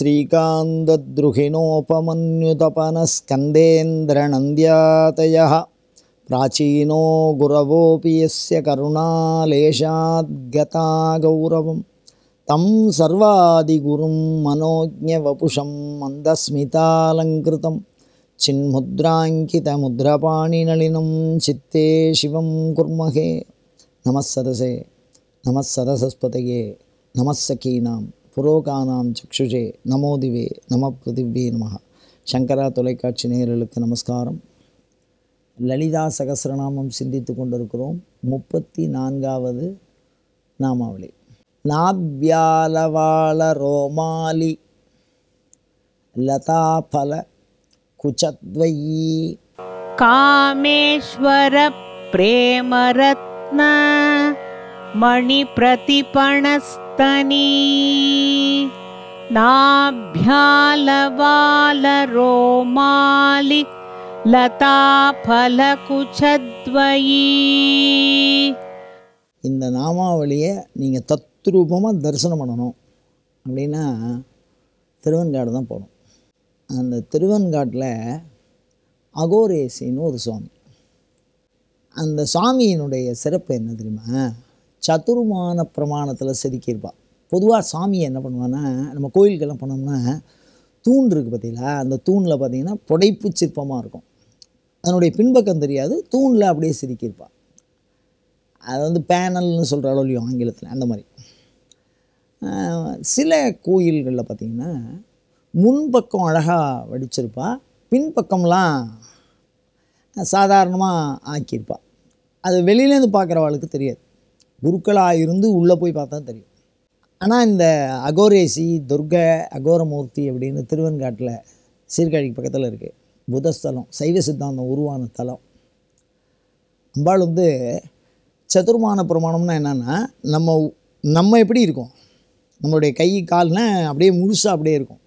श्रीकान्तद्रुहिणोपमन्युतपनस्कन्देन्द्रनन्द्यातयः प्राचीनो गुरवोऽपि यस्य गौरवं तं सर्वादिगुरुं मनोज्ञवपुषं मन्दस्मितालङ्कृतं चिन्मुद्राङ्कितमुद्रपाणिनलिनं चित्ते शिवं कुर्महे नमः सदसे नमः सदसस्पतये புரோகானாம் சக்ஷுஜே நமோதிவே நம பிரதிவே நம சங்கரா தொலைக்காட்சி நேயர்களுக்கு நமஸ்காரம் லலிதா சகசிரநாமம் சிந்தித்து கொண்டிருக்கிறோம் முப்பத்தி நான்காவது நாமாவளி நாத்யாலவாள ரோமாலி லதாபல குச்சத்வயி காமேஸ்வர பிரேமரத்ன மணி मणिप्रतिपणस्तनी नाभ्यालवालरोमालि லதாபலகுச்சத்வயி இந்த நாமாவளியை நீங்கள் தத்ரூபமாக தரிசனம் பண்ணணும் அப்படின்னா திருவெண்காடு தான் போகணும் அந்த திருவெண்காட்டில் அகோரேசின்னு ஒரு சுவாமி அந்த சுவாமியினுடைய சிறப்பு என்ன தெரியுமா சதுர்மான பிரமாணத்தில் செதுக்கியிருப்பா பொதுவாக சாமியை என்ன பண்ணுவான்னா நம்ம கோயிலுக்கெல்லாம் போனோம்னா தூண் இருக்குது பார்த்தீங்களா அந்த தூணில் பார்த்திங்கன்னா புடைப்பு சிற்பமாக இருக்கும் அதனுடைய பின்பக்கம் தெரியாது தூணில் அப்படியே சிரிக்கியிருப்பாள் அது வந்து பேனல்னு சொல்கிறாளோ இல்லையோ ஆங்கிலத்தில் அந்த மாதிரி சில கோயில்களில் பார்த்திங்கன்னா முன்பக்கம் அழகாக வடிச்சிருப்பா பின்பக்கம்லாம் சாதாரணமாக ஆக்கியிருப்பா அது வெளியிலேருந்து பார்க்குறவாளுக்கு தெரியாது குருக்களாக இருந்து உள்ளே போய் பார்த்தா தெரியும் ஆனால் இந்த அகோரேசி துர்க அகோரமூர்த்தி அப்படின்னு திருவெண்காட்டில் சீர்காழிக்கு பக்கத்தில் இருக்குது புதஸ்தலம் சைவ சித்தாந்தம் உருவான தலம் அம்பாள் வந்து சதுர்மான பிரமாணம்னா என்னென்னா நம்ம நம்ம எப்படி இருக்கும் நம்மளுடைய கை கால்னால் அப்படியே முழுசாக அப்படியே இருக்கும்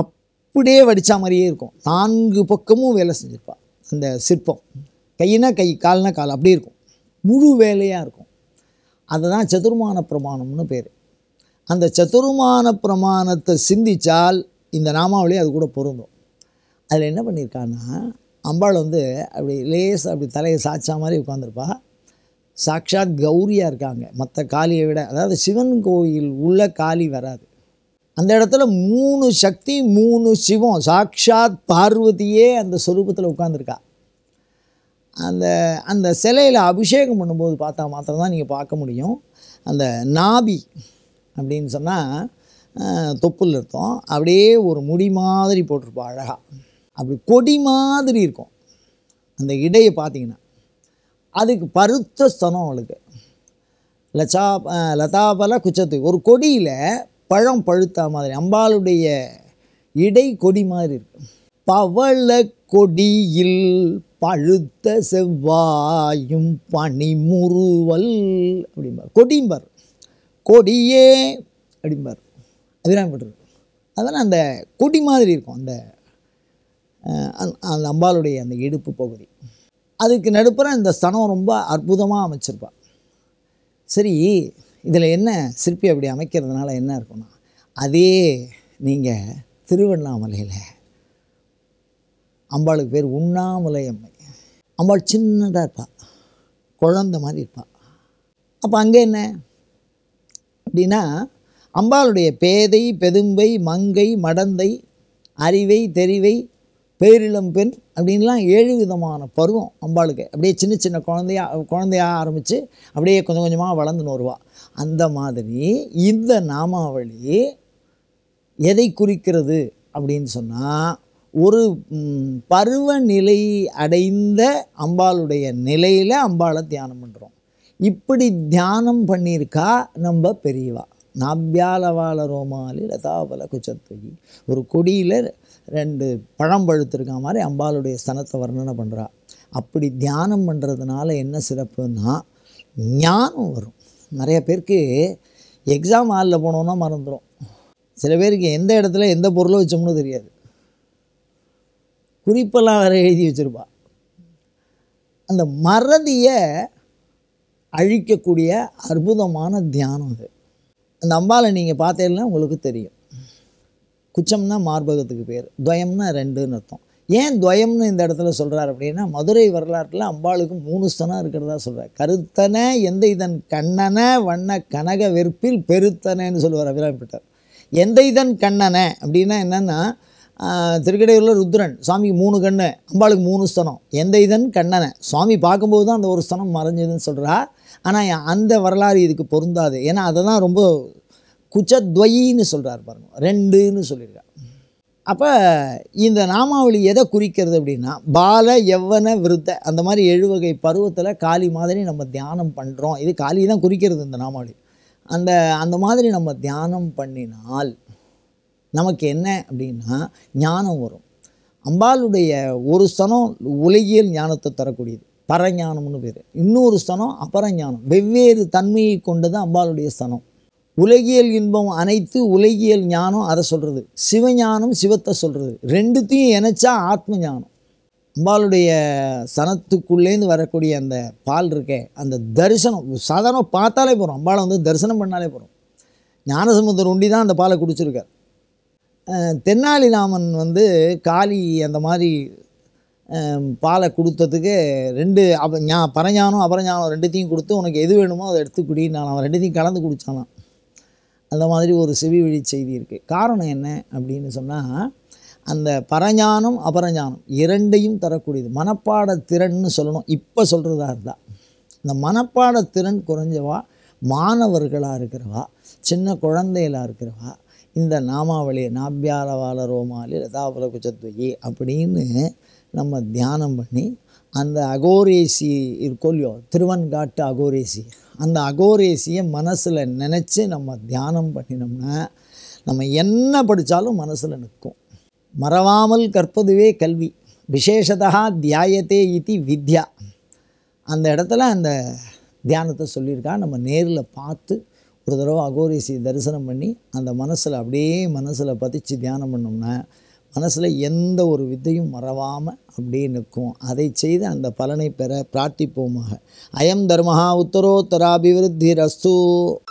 அப்படியே வடித்த மாதிரியே இருக்கும் நான்கு பக்கமும் வேலை செஞ்சுருப்பாள் அந்த சிற்பம் கையினா கை கால்னா கால் அப்படியே இருக்கும் முழு வேலையாக இருக்கும் அதுதான் சதுர்மான பிரமாணம்னு பேர் அந்த சதுர்மான பிரமாணத்தை சிந்தித்தால் இந்த நாமாவளி அது கூட பொருந்தும் அதில் என்ன பண்ணியிருக்கான்னா அம்பாள் வந்து அப்படி லேஸ் அப்படி தலையை சாய்ச்சா மாதிரி உட்காந்துருப்பா சாக்ஷாத் கௌரியாக இருக்காங்க மற்ற காளியை விட அதாவது சிவன் கோயில் உள்ள காளி வராது அந்த இடத்துல மூணு சக்தி மூணு சிவம் சாக்ஷாத் பார்வதியே அந்த சொரூபத்தில் உட்காந்துருக்கா அந்த அந்த சிலையில் அபிஷேகம் பண்ணும்போது பார்த்தா மாத்திரம்தான் நீங்கள் பார்க்க முடியும் அந்த நாபி அப்படின்னு சொன்னால் தொப்புள் இருக்கும் அப்படியே ஒரு முடி மாதிரி போட்டிருப்போம் அழகாக அப்படி கொடி மாதிரி இருக்கும் அந்த இடையை பார்த்தீங்கன்னா அதுக்கு பருத்த ஸ்தனம் அவளுக்கு லச்சா லதாபல குச்சத்து ஒரு கொடியில் பழம் பழுத்தா மாதிரி அம்பாளுடைய இடை கொடி மாதிரி இருக்கும் பவள கொடியில் பழுத்த செவ்வாயும் பனிமுறுவல் அப்படிம்பார் கொடிம்பார் கொடியே அப்படிம்பார் அதுதான் பட்டர் அதெல்லாம் அந்த கொடி மாதிரி இருக்கும் அந்த அந்த அம்பாளுடைய அந்த இடுப்பு பகுதி அதுக்கு நடுப்புற இந்த ஸ்தனம் ரொம்ப அற்புதமாக அமைச்சிருப்பாள் சரி இதில் என்ன சிற்பி அப்படி அமைக்கிறதுனால என்ன இருக்குன்னா அதே நீங்கள் திருவண்ணாமலையில் அம்பாளுக்கு பேர் உண்ணாமலை அம்மை அம்பாள் சின்னதாக இருப்பாள் குழந்த மாதிரி இருப்பான் அப்போ அங்கே என்ன அப்படின்னா அம்பாளுடைய பேதை பெதும்பை மங்கை மடந்தை அறிவை தெரிவை பேரிளம் பெண் அப்படின்லாம் ஏழு விதமான பருவம் அம்பாளுக்கு அப்படியே சின்ன சின்ன குழந்தையா குழந்தையாக ஆரம்பித்து அப்படியே கொஞ்சம் கொஞ்சமாக வளர்ந்துன்னு வருவாள் அந்த மாதிரி இந்த நாமாவளி எதை குறிக்கிறது அப்படின்னு சொன்னால் ஒரு பருவநிலை அடைந்த அம்பாளுடைய நிலையில் அம்பாளை தியானம் பண்ணுறோம் இப்படி தியானம் பண்ணியிருக்கா நம்ம பெரியவா வாழ ரோமாலி லதாபல குச்சத்துகி ஒரு கொடியில் ரெண்டு பழம் பழுத்திருக்க மாதிரி அம்பாளுடைய ஸ்தனத்தை வர்ணனை பண்ணுறா அப்படி தியானம் பண்ணுறதுனால என்ன சிறப்புன்னா ஞானம் வரும் நிறைய பேருக்கு எக்ஸாம் ஹாலில் போனோன்னா மறந்துடும் சில பேருக்கு எந்த இடத்துல எந்த பொருளை வச்சோம்னு தெரியாது குறிப்பெல்லாம் வேறு எழுதி வச்சுருப்பா அந்த மறதியை அழிக்கக்கூடிய அற்புதமான தியானம் அது அந்த அம்பாவை நீங்கள் பார்த்தீங்கன்னா உங்களுக்கு தெரியும் குச்சம்னா மார்பகத்துக்கு பேர் துவயம்னா ரெண்டுன்னு அர்த்தம் ஏன் துவயம்னு இந்த இடத்துல சொல்கிறார் அப்படின்னா மதுரை வரலாற்றில் அம்பாளுக்கு மூணு ஸ்தனம் இருக்கிறதா சொல்கிறார் கருத்தனை எந்த இதன் கண்ணன வண்ண கனக வெறுப்பில் பெருத்தனன்னு சொல்லுவார் அபிராமிப்பட்டார் எந்த இதன் கண்ணனை அப்படின்னா என்னென்னா திருக்கடையூரில் ருத்ரன் சுவாமிக்கு மூணு கண்ணு அம்பாளுக்கு மூணு ஸ்தனம் எந்த இதன் கண்ணனை சுவாமி பார்க்கும்போது தான் அந்த ஒரு ஸ்தனம் மறைஞ்சதுன்னு சொல்கிறா ஆனால் அந்த வரலாறு இதுக்கு பொருந்தாது ஏன்னா அதை தான் ரொம்ப குச்சத்வயின்னு சொல்கிறார் பாருங்க ரெண்டுன்னு சொல்லியிருக்கார் அப்போ இந்த நாமாவளி எதை குறிக்கிறது அப்படின்னா பால எவ்வன விருத்த அந்த மாதிரி எழுவகை பருவத்தில் காளி மாதிரி நம்ம தியானம் பண்ணுறோம் இது காளி தான் குறிக்கிறது இந்த நாமாவளி அந்த அந்த மாதிரி நம்ம தியானம் பண்ணினால் நமக்கு என்ன அப்படின்னா ஞானம் வரும் அம்பாளுடைய ஒரு ஸ்தனம் உலகியல் ஞானத்தை தரக்கூடியது பரஞானம்னு பேர் இன்னொரு ஸ்தனம் அபரஞானம் வெவ்வேறு தன்மையை கொண்டது அம்பாளுடைய ஸ்தனம் உலகியல் இன்பம் அனைத்து உலகியல் ஞானம் அதை சொல்கிறது சிவஞானம் சிவத்தை சொல்கிறது ரெண்டுத்தையும் இணைச்சா ஆத்ம ஞானம் அம்பாளுடைய சனத்துக்குள்ளேருந்து வரக்கூடிய அந்த பால் இருக்கே அந்த தரிசனம் சாதாரணம் பார்த்தாலே போகிறோம் அம்பாளை வந்து தரிசனம் பண்ணாலே போகிறோம் ஞானசமுத்திரம் ஒண்டி தான் அந்த பாலை குடிச்சிருக்கார் தென்னாலிராமன் வந்து காளி அந்த மாதிரி பாலை கொடுத்ததுக்கு ரெண்டு அப ஞா பரஞானம் அபரஞானம் ரெண்டுத்தையும் கொடுத்து உனக்கு எது வேணுமோ அதை எடுத்து குடினான் அவன் ரெண்டுத்தையும் கலந்து குடித்தானான் அந்த மாதிரி ஒரு செவி வழி செய்தி இருக்குது காரணம் என்ன அப்படின்னு சொன்னால் அந்த பரஞானம் அபரஞானம் இரண்டையும் தரக்கூடியது மனப்பாட திறன்னு சொல்லணும் இப்போ சொல்கிறதா இருந்தால் இந்த மனப்பாட திறன் குறைஞ்சவா மாணவர்களாக இருக்கிறவா சின்ன குழந்தைகளாக இருக்கிறவா இந்த நாமாவளி நாபியாரவாளரோமாலி ரோமாலி லதாபுர குச்சத்வகி அப்படின்னு நம்ம தியானம் பண்ணி அந்த அகோரேசி இருக்கோல்லையோ திருவன்காட்டு அகோரேசி அந்த அகோரேசியை மனசில் நினச்சி நம்ம தியானம் பண்ணினோம்னா நம்ம என்ன படித்தாலும் மனசில் நிற்கும் மறவாமல் கற்பதுவே கல்வி விசேஷதா தியாயத்தே இது வித்யா அந்த இடத்துல அந்த தியானத்தை சொல்லியிருக்கா நம்ம நேரில் பார்த்து ஒரு தடவை அகோரிசி தரிசனம் பண்ணி அந்த மனசில் அப்படியே மனசில் பதிச்சு தியானம் பண்ணோம்னா மனசில் எந்த ஒரு வித்தையும் மறவாமல் அப்படியே நிற்கும் அதை செய்து அந்த பலனை பெற பிரார்த்திப்போமாக அயம் தர்மஹா உத்தரோத்தராபிவிருத்தி ரஸ்து